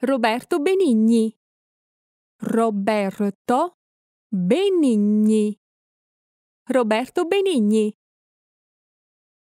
Roberto Benigni. Roberto Benigni. Roberto Benigni.